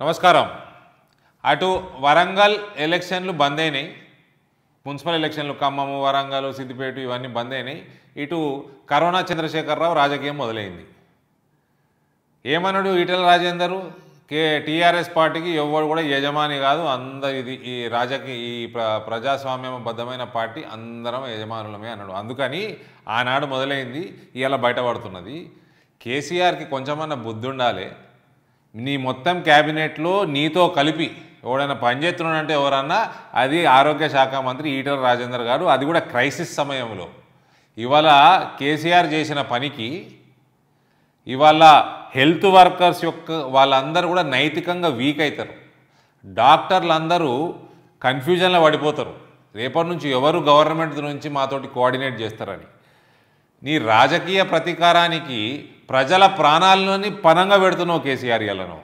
నమస్కారం అటు వరంగల్ ఎలక్షన్లు బంద్ అయినాయి మున్సిపల్ ఎలక్షన్లు ఖమ్మము వరంగల్ సిద్దిపేట ఇవన్నీ బంద్ అయినాయి ఇటు కరోనా చంద్రశేఖరరావు రాజకీయం మొదలైంది ఏమన్నాడు ఈటల రాజేందరు కే టీఆర్ఎస్ పార్టీకి ఎవరు కూడా యజమాని కాదు అందరు ఇది ఈ రాజకీయ ఈ ప్ర ప్రజాస్వామ్యబద్ధమైన పార్టీ అందరం యజమానులమే అన్నాడు అందుకని ఆనాడు మొదలైంది ఇలా బయటపడుతున్నది కేసీఆర్కి కొంచెమన్నా బుద్ధి ఉండాలి నీ మొత్తం క్యాబినెట్లో నీతో కలిపి ఎవడైనా పనిచేస్తున్నాడంటే ఎవరన్నా అది ఆరోగ్య శాఖ మంత్రి ఈటల రాజేందర్ గారు అది కూడా క్రైసిస్ సమయంలో ఇవాళ కేసీఆర్ చేసిన పనికి ఇవాళ హెల్త్ వర్కర్స్ యొక్క వాళ్ళందరూ కూడా నైతికంగా వీక్ అవుతారు డాక్టర్లు అందరూ కన్ఫ్యూజన్లో పడిపోతారు రేపటి నుంచి ఎవరు గవర్నమెంట్ నుంచి మాతోటి కోఆర్డినేట్ చేస్తారని నీ రాజకీయ ప్రతీకారానికి ప్రజల ప్రాణాలని పనంగా పెడుతున్నావు కేసీఆర్ ఇళ్లను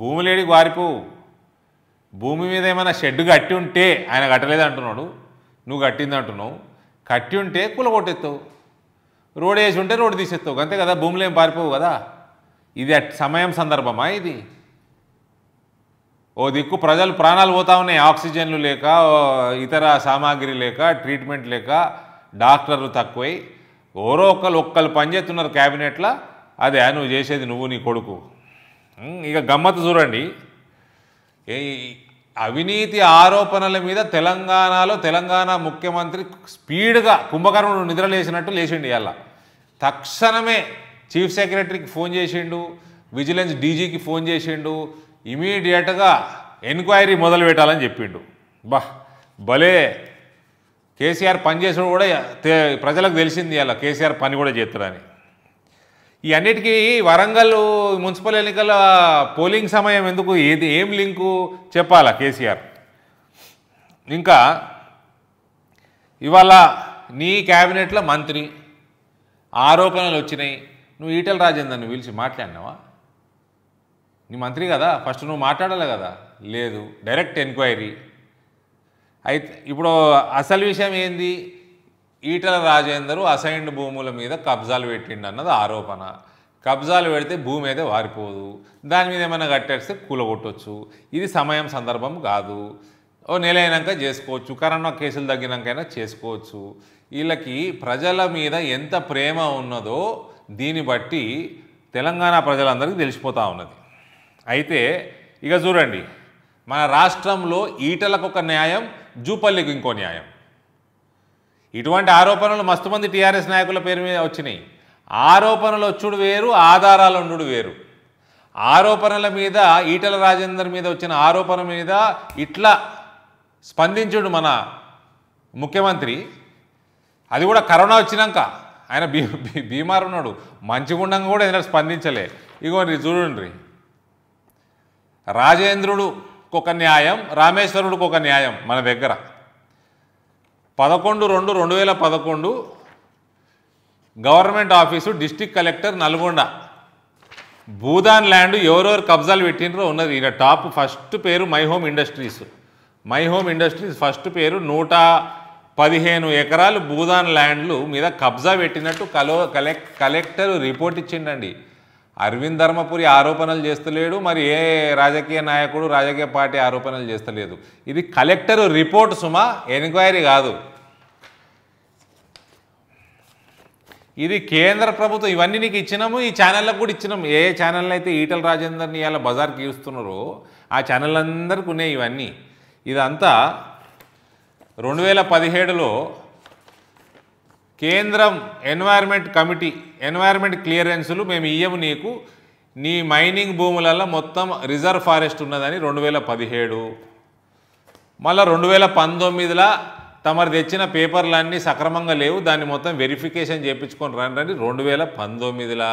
భూమిలేడి వారిపో భూమి మీద ఏమైనా షెడ్ కట్టి ఉంటే ఆయన కట్టలేదు అంటున్నాడు నువ్వు కట్టింది అంటున్నావు కట్టి ఉంటే కుల కొట్టెత్తావు రోడ్ వేసి ఉంటే రోడ్డు తీసేస్తావు అంతే కదా భూములు ఏం పారిపోవు కదా ఇది సమయం సందర్భమా ఇది ఓ దిక్కు ప్రజలు ప్రాణాలు పోతా ఉన్నాయి ఆక్సిజన్లు లేక ఇతర సామాగ్రి లేక ట్రీట్మెంట్ లేక డాక్టర్లు తక్కువై ఎవరో ఒక్కరు ఒక్కరు పనిచేస్తున్నారు క్యాబినెట్లో అదే నువ్వు చేసేది నువ్వు నీ కొడుకు ఇక గమ్మత్తు చూడండి అవినీతి ఆరోపణల మీద తెలంగాణలో తెలంగాణ ముఖ్యమంత్రి స్పీడ్గా కుంభకర్ణుడు నిద్రలేసినట్టు లేచిండు ఇవాళ తక్షణమే చీఫ్ సెక్రటరీకి ఫోన్ చేసిండు విజిలెన్స్ డీజీకి ఫోన్ చేసిండు ఇమీడియట్గా ఎంక్వైరీ మొదలు పెట్టాలని చెప్పిండు బా భలే కేసీఆర్ పనిచేసాడు కూడా ప్రజలకు తెలిసింది అలా కేసీఆర్ పని కూడా చేస్తారని ఈ అన్నిటికీ వరంగల్ మున్సిపల్ ఎన్నికల పోలింగ్ సమయం ఎందుకు ఏది ఏం లింకు చెప్పాలా కేసీఆర్ ఇంకా ఇవాళ నీ క్యాబినెట్లో మంత్రి ఆరోపణలు వచ్చినాయి నువ్వు ఈటల రాజేందర్ని పిలిచి మాట్లాడినావా నీ మంత్రి కదా ఫస్ట్ నువ్వు మాట్లాడాలి కదా లేదు డైరెక్ట్ ఎంక్వైరీ అయితే ఇప్పుడు అసలు విషయం ఏంది ఈటల రాజేందరు అసైన్డ్ భూముల మీద కబ్జాలు పెట్టిండు అన్నది ఆరోపణ కబ్జాలు పెడితే భూమి అయితే వారిపోదు దాని మీద ఏమైనా కట్టేస్తే కూలగొట్టొచ్చు ఇది సమయం సందర్భం కాదు ఓ నెల అయినాక చేసుకోవచ్చు కరోనా కేసులు తగ్గినాకైనా చేసుకోవచ్చు వీళ్ళకి ప్రజల మీద ఎంత ప్రేమ ఉన్నదో దీన్ని బట్టి తెలంగాణ ప్రజలందరికీ తెలిసిపోతూ ఉన్నది అయితే ఇక చూడండి మన రాష్ట్రంలో ఈటలకు ఒక న్యాయం జూపల్లికి ఇంకో న్యాయం ఇటువంటి ఆరోపణలు మస్తు మంది టీఆర్ఎస్ నాయకుల పేరు మీద వచ్చినాయి ఆరోపణలు వచ్చుడు వేరు ఆధారాలు ఉండు వేరు ఆరోపణల మీద ఈటల రాజేందర్ మీద వచ్చిన ఆరోపణ మీద ఇట్లా స్పందించుడు మన ముఖ్యమంత్రి అది కూడా కరోనా వచ్చినాక ఆయన బీ బీమార్ ఉన్నాడు మంచిగుండంగా కూడా ఏదైనా స్పందించలే ఇగో చూడండి రాజేంద్రుడు ఒక న్యాయం రామేశ్వరుడికి ఒక న్యాయం మన దగ్గర పదకొండు రెండు రెండు వేల పదకొండు government office district collector Nalgonda Bhoodan land ఎవరెవరు కబ్జాలు పెట్టినరో ఉన్నది ఈయన టాప్ ఫస్ట్ పేరు My Home Industries My Home Industries first పేరు నూట పదిహేను ఎకరాలు భూదాన్ ల్యాండ్లు మీద కబ్జా పెట్టినట్టు కలో కలెక్టర్ రిపోర్ట్ ఇచ్చిండండి అరవింద్ ధర్మపురి ఆరోపణలు చేస్తలేడు మరి ఏ రాజకీయ నాయకుడు రాజకీయ పార్టీ ఆరోపణలు చేస్తలేదు ఇది కలెక్టర్ రిపోర్ట్ సుమా ఎంక్వైరీ కాదు ఇది కేంద్ర ప్రభుత్వం ఇవన్నీ నీకు ఇచ్చినాము ఈ ఛానళ్ళకు కూడా ఇచ్చినాము ఏ ఛానల్ అయితే ఈటల రాజేందర్ని ఇలా బజార్కి ఇస్తున్నారో ఆ ఛానల్ అందరికీ ఉన్నాయి ఇవన్నీ ఇదంతా రెండు వేల పదిహేడులో కేంద్రం ఎన్వైర్న్మెంట్ కమిటీ ఎన్వైర్న్మెంట్ క్లియరెన్సులు మేము ఇయ్యము నీకు నీ మైనింగ్ భూములలో మొత్తం రిజర్వ్ ఫారెస్ట్ ఉన్నదని రెండు వేల పదిహేడు మళ్ళీ రెండు వేల పంతొమ్మిదిలో తమరు తెచ్చిన పేపర్లన్నీ సక్రమంగా లేవు దాన్ని మొత్తం వెరిఫికేషన్ చేయించుకొని రండి రెండు వేల పంతొమ్మిదిలా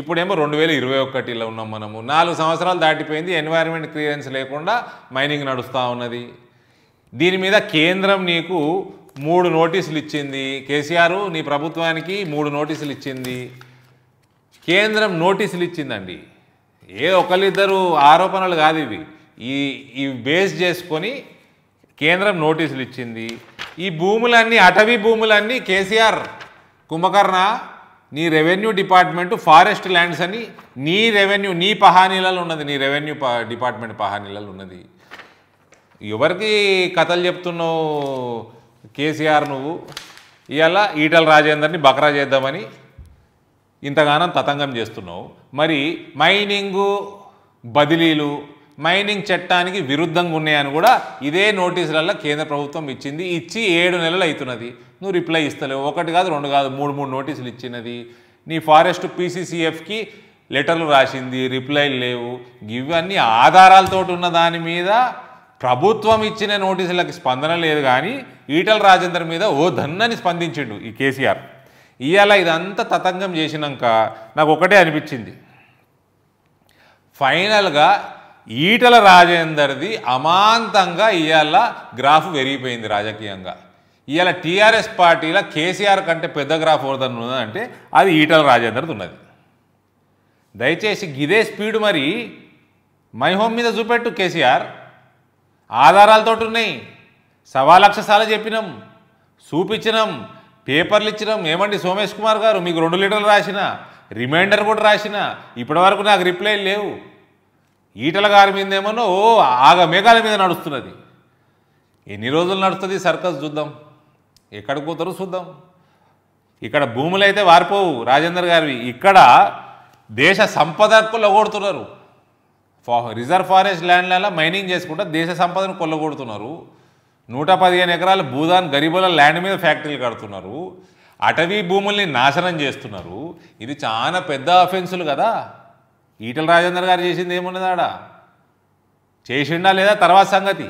ఇప్పుడేమో రెండు వేల ఇరవై ఒకటిలో ఉన్నాం మనము నాలుగు సంవత్సరాలు దాటిపోయింది ఎన్వైర్న్మెంట్ క్లియరెన్స్ లేకుండా మైనింగ్ నడుస్తూ ఉన్నది దీని మీద కేంద్రం నీకు మూడు నోటీసులు ఇచ్చింది కేసీఆర్ నీ ప్రభుత్వానికి మూడు నోటీసులు ఇచ్చింది కేంద్రం నోటీసులు ఇచ్చిందండి ఏ ఒకరిద్దరు ఆరోపణలు కాదు ఇవి ఈ ఈ బేస్ చేసుకొని కేంద్రం నోటీసులు ఇచ్చింది ఈ భూములన్నీ అటవీ భూములన్నీ కేసీఆర్ కుంభకర్ణ నీ రెవెన్యూ డిపార్ట్మెంట్ ఫారెస్ట్ ల్యాండ్స్ అని నీ రెవెన్యూ నీ పహానీలలో ఉన్నది నీ రెవెన్యూ డిపార్ట్మెంట్ పహానీలలో ఉన్నది ఎవరికి కథలు చెప్తున్నావు కేసీఆర్ నువ్వు ఇవాళ ఈటల రాజేందర్ని బకరా చేద్దామని ఇంతగానం తతంగం చేస్తున్నావు మరి మైనింగు బదిలీలు మైనింగ్ చట్టానికి విరుద్ధంగా ఉన్నాయని కూడా ఇదే నోటీసులల్లో కేంద్ర ప్రభుత్వం ఇచ్చింది ఇచ్చి ఏడు నెలలు అవుతున్నది నువ్వు రిప్లై ఇస్తలేవు ఒకటి కాదు రెండు కాదు మూడు మూడు నోటీసులు ఇచ్చినది నీ ఫారెస్ట్ పీసీసీఎఫ్కి లెటర్లు రాసింది రిప్లైలు లేవు ఇవన్నీ ఆధారాలతో ఉన్న దాని మీద ప్రభుత్వం ఇచ్చిన నోటీసులకు స్పందన లేదు కానీ ఈటల రాజేందర్ మీద ఓ ధన్నని స్పందించిండు ఈ కేసీఆర్ ఇవాళ ఇదంతా తతంగం చేసినాక నాకు ఒకటే అనిపించింది ఫైనల్గా ఈటల రాజేందర్ది అమాంతంగా ఇవాళ గ్రాఫ్ పెరిగిపోయింది రాజకీయంగా ఇవాళ టీఆర్ఎస్ పార్టీలో కేసీఆర్ కంటే పెద్ద గ్రాఫ్ ఎవరిదని అంటే అది ఈటల రాజేందర్ది ఉన్నది దయచేసి గిదే స్పీడ్ మరి మై హోమ్ మీద చూపెట్టు కేసీఆర్ ఆధారాలతో ఉన్నాయి సవా లక్ష సార్లు చెప్పినాం చూపించినాం పేపర్లు ఇచ్చినాం ఏమండి సోమేష్ కుమార్ గారు మీకు రెండు లీటర్లు రాసిన రిమైండర్ కూడా రాసిన ఇప్పటివరకు నాకు రిప్లై లేవు ఈటల గారి మీద ఏమన్నా ఓ ఆగ మేఘాల మీద నడుస్తున్నది ఎన్ని రోజులు నడుస్తుంది సర్కస్ చూద్దాం ఎక్కడ పోతారో చూద్దాం ఇక్కడ భూములు అయితే వారిపోవు రాజేందర్ గారివి ఇక్కడ దేశ సంపద కొడుతున్నారు రిజర్వ్ ఫారెస్ట్ ల్యాండ్లలో మైనింగ్ చేసుకుంటూ దేశ సంపదను కొల్లగొడుతున్నారు నూట పదిహేను ఎకరాలు భూదాన్ గరీబుల ల్యాండ్ మీద ఫ్యాక్టరీలు కడుతున్నారు అటవీ భూముల్ని నాశనం చేస్తున్నారు ఇది చాలా పెద్ద అఫెన్సులు కదా ఈటల రాజేందర్ గారు చేసింది ఆడ చేసిండా లేదా తర్వాత సంగతి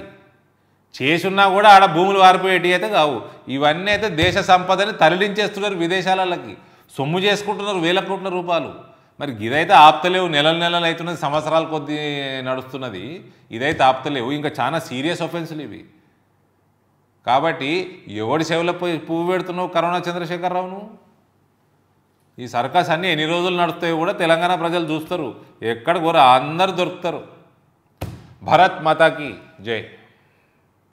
చేసున్నా కూడా ఆడ భూములు వారిపోయేటి అయితే కావు ఇవన్నీ అయితే దేశ సంపదని తరలించేస్తున్నారు విదేశాలకి సొమ్ము చేసుకుంటున్నారు వేల కోట్ల రూపాయలు మరి ఇదైతే ఆపుతలేవు నెలల నెలలు అవుతున్నది సంవత్సరాల కొద్ది నడుస్తున్నది ఇదైతే ఆపుతలేవు ఇంకా చాలా సీరియస్ ఒఫెన్సులు ఇవి కాబట్టి ఎవడి సేవలో పోయి పువ్వు పెడుతున్నావు కరోనా చంద్రశేఖరరావును ఈ సర్కస్ అన్ని ఎన్ని రోజులు నడుస్తాయో కూడా తెలంగాణ ప్రజలు చూస్తారు ఎక్కడ కూడా అందరు దొరుకుతారు భరత్ మాతాకి జై